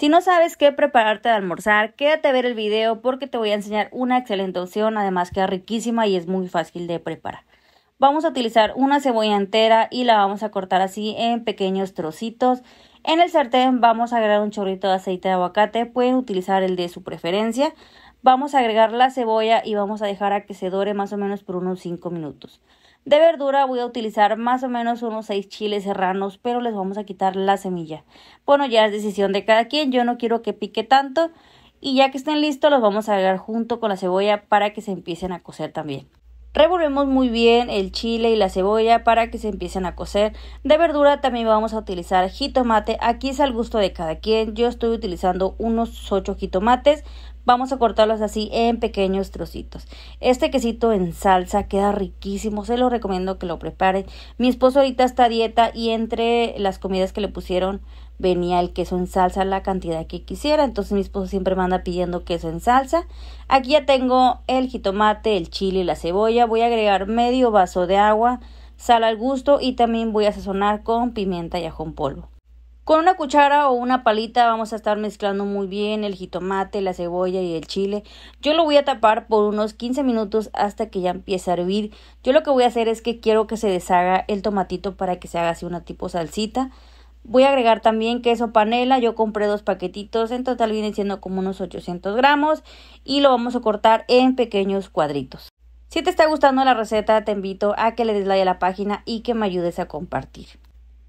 Si no sabes qué prepararte de almorzar, quédate a ver el video porque te voy a enseñar una excelente opción, además que es riquísima y es muy fácil de preparar. Vamos a utilizar una cebolla entera y la vamos a cortar así en pequeños trocitos. En el sartén vamos a agregar un chorrito de aceite de aguacate, pueden utilizar el de su preferencia. Vamos a agregar la cebolla y vamos a dejar a que se dore más o menos por unos 5 minutos. De verdura voy a utilizar más o menos unos 6 chiles serranos, pero les vamos a quitar la semilla. Bueno, ya es decisión de cada quien, yo no quiero que pique tanto. Y ya que estén listos, los vamos a agregar junto con la cebolla para que se empiecen a cocer también. Revolvemos muy bien el chile y la cebolla para que se empiecen a cocer. De verdura también vamos a utilizar jitomate. Aquí es al gusto de cada quien. Yo estoy utilizando unos 8 jitomates Vamos a cortarlos así en pequeños trocitos. Este quesito en salsa queda riquísimo, se lo recomiendo que lo preparen. Mi esposo ahorita está a dieta y entre las comidas que le pusieron venía el queso en salsa la cantidad que quisiera. Entonces mi esposo siempre me anda pidiendo queso en salsa. Aquí ya tengo el jitomate, el chile y la cebolla. Voy a agregar medio vaso de agua, sal al gusto y también voy a sazonar con pimienta y ajo en polvo. Con una cuchara o una palita vamos a estar mezclando muy bien el jitomate, la cebolla y el chile. Yo lo voy a tapar por unos 15 minutos hasta que ya empiece a hervir. Yo lo que voy a hacer es que quiero que se deshaga el tomatito para que se haga así una tipo salsita. Voy a agregar también queso panela, yo compré dos paquetitos, en total vienen siendo como unos 800 gramos y lo vamos a cortar en pequeños cuadritos. Si te está gustando la receta te invito a que le des like a la página y que me ayudes a compartir.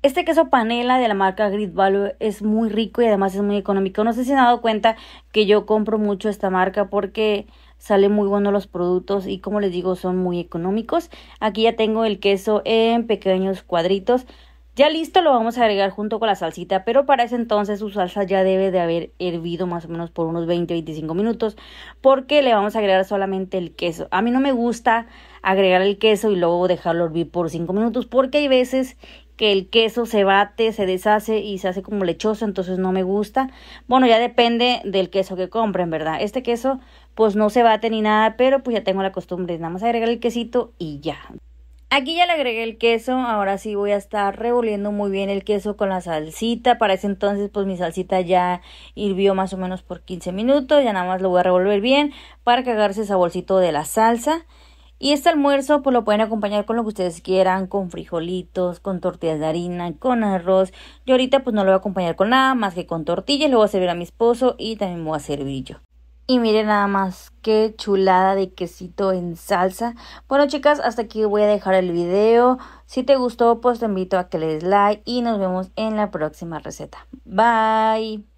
Este queso panela de la marca Grid Value es muy rico y además es muy económico. No sé si han dado cuenta que yo compro mucho esta marca porque sale muy bueno los productos y como les digo son muy económicos. Aquí ya tengo el queso en pequeños cuadritos. Ya listo lo vamos a agregar junto con la salsita, pero para ese entonces su salsa ya debe de haber hervido más o menos por unos 20-25 minutos porque le vamos a agregar solamente el queso. A mí no me gusta agregar el queso y luego dejarlo hervir por 5 minutos porque hay veces que el queso se bate, se deshace y se hace como lechoso, entonces no me gusta. Bueno, ya depende del queso que compren, ¿verdad? Este queso pues no se bate ni nada, pero pues ya tengo la costumbre, nada más agregar el quesito y ya. Aquí ya le agregué el queso, ahora sí voy a estar revolviendo muy bien el queso con la salsita. Para ese entonces pues mi salsita ya hirvió más o menos por 15 minutos, ya nada más lo voy a revolver bien para que agarre ese saborcito de la salsa. Y este almuerzo pues lo pueden acompañar con lo que ustedes quieran, con frijolitos, con tortillas de harina, con arroz. Yo ahorita pues no lo voy a acompañar con nada más que con tortillas, lo voy a servir a mi esposo y también voy a servir yo. Y miren nada más, qué chulada de quesito en salsa. Bueno chicas, hasta aquí voy a dejar el video. Si te gustó, pues te invito a que le des like y nos vemos en la próxima receta. Bye.